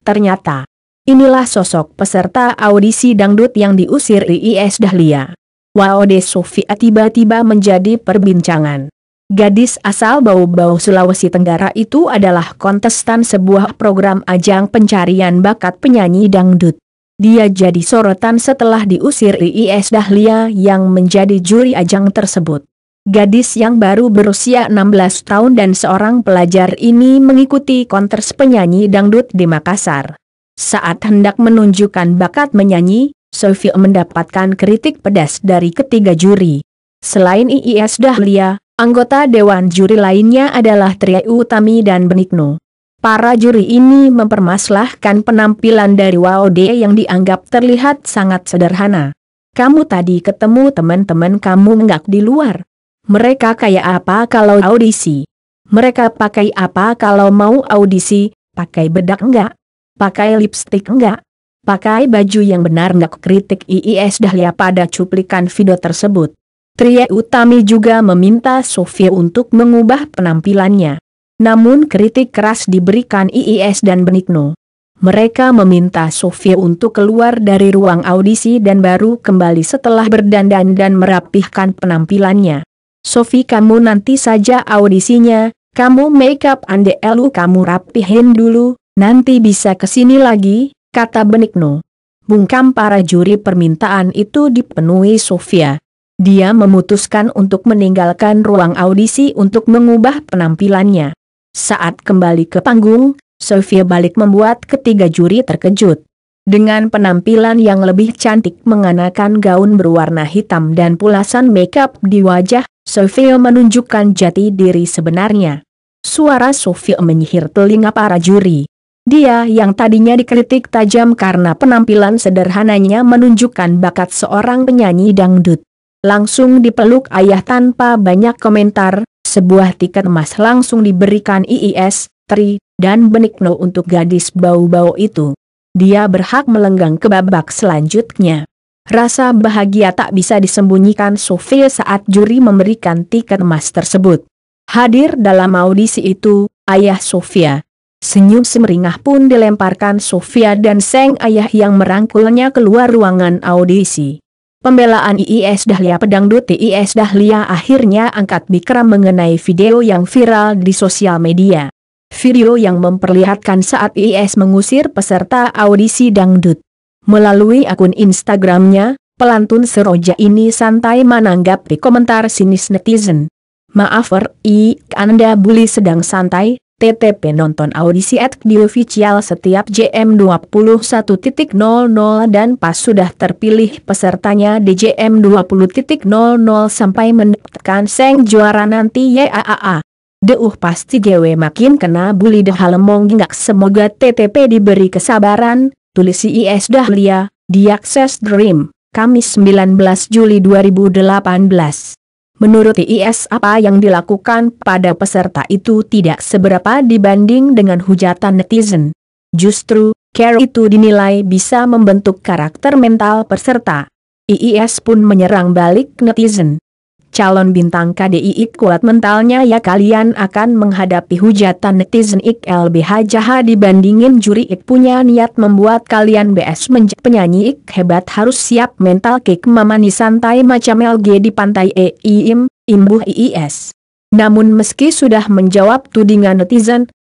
Ternyata, inilah sosok peserta audisi dangdut yang diusir IIS Dahlia. Waode Sofia tiba-tiba menjadi perbincangan. Gadis asal bau-bau Sulawesi Tenggara itu adalah kontestan sebuah program ajang pencarian bakat penyanyi dangdut. Dia jadi sorotan setelah diusir IIS Dahlia yang menjadi juri ajang tersebut. Gadis yang baru berusia 16 tahun dan seorang pelajar ini mengikuti kontes penyanyi dangdut di Makassar. Saat hendak menunjukkan bakat menyanyi, Sofia mendapatkan kritik pedas dari ketiga juri. Selain IIS Dahlia, anggota Dewan Juri lainnya adalah Tria Utami dan Benigno. Para juri ini mempermasalahkan penampilan dari Waode yang dianggap terlihat sangat sederhana. Kamu tadi ketemu teman-teman kamu nggak di luar, mereka kayak apa kalau audisi? Mereka pakai apa kalau mau audisi? Pakai bedak enggak? Pakai lipstick enggak? Pakai baju yang benar enggak kritik IIS Dahlia pada cuplikan video tersebut. Tria Utami juga meminta Sofia untuk mengubah penampilannya. Namun kritik keras diberikan IIS dan Benigno. Mereka meminta Sofia untuk keluar dari ruang audisi dan baru kembali setelah berdandan dan merapihkan penampilannya. Sofi kamu nanti saja audisinya, kamu make up ande elu kamu rapihin dulu, nanti bisa kesini lagi, kata Benikno. Bungkam para juri permintaan itu dipenuhi Sofia. Dia memutuskan untuk meninggalkan ruang audisi untuk mengubah penampilannya. Saat kembali ke panggung, Sofia balik membuat ketiga juri terkejut. Dengan penampilan yang lebih cantik mengenakan gaun berwarna hitam dan pulasan makeup di wajah, Sofia menunjukkan jati diri sebenarnya. Suara Sofia menyihir telinga para juri. Dia yang tadinya dikritik tajam karena penampilan sederhananya menunjukkan bakat seorang penyanyi dangdut. Langsung dipeluk ayah tanpa banyak komentar, sebuah tiket emas langsung diberikan IIS, Tri, dan Benigno untuk gadis bau-bau itu dia berhak melenggang ke babak selanjutnya. Rasa bahagia tak bisa disembunyikan Sofia saat juri memberikan tiket emas tersebut. Hadir dalam audisi itu, ayah Sofia. Senyum semeringah pun dilemparkan Sofia dan Seng ayah yang merangkulnya keluar ruangan audisi. Pembelaan IIS Dahlia Pedangdut IIS Dahlia akhirnya angkat bikram mengenai video yang viral di sosial media video yang memperlihatkan saat IS mengusir peserta audisi dangdut. Melalui akun Instagramnya, pelantun seroja ini santai menanggapi komentar sinis netizen. Maaf i Anda bully sedang santai, TTP nonton audisi at di official setiap JM 21.00 dan pas sudah terpilih pesertanya di JM 20.00 sampai mendapatkan seng juara nanti YAAA. Deuh pasti GW makin kena bully dah lemong gak semoga TTP diberi kesabaran, tulis IS Dahlia, diakses Dream, Kamis 19 Juli 2018. Menurut IIS apa yang dilakukan pada peserta itu tidak seberapa dibanding dengan hujatan netizen. Justru, care itu dinilai bisa membentuk karakter mental peserta. IIS pun menyerang balik netizen calon bintang KDI kuat mentalnya ya kalian akan menghadapi hujatan netizen ik LBH jaha dibandingin juri ik punya niat membuat kalian BS menjadi penyanyi ik hebat harus siap mental kick memani santai macam LG di pantai EIM, imbuh IIS. Namun meski sudah menjawab tudingan netizen,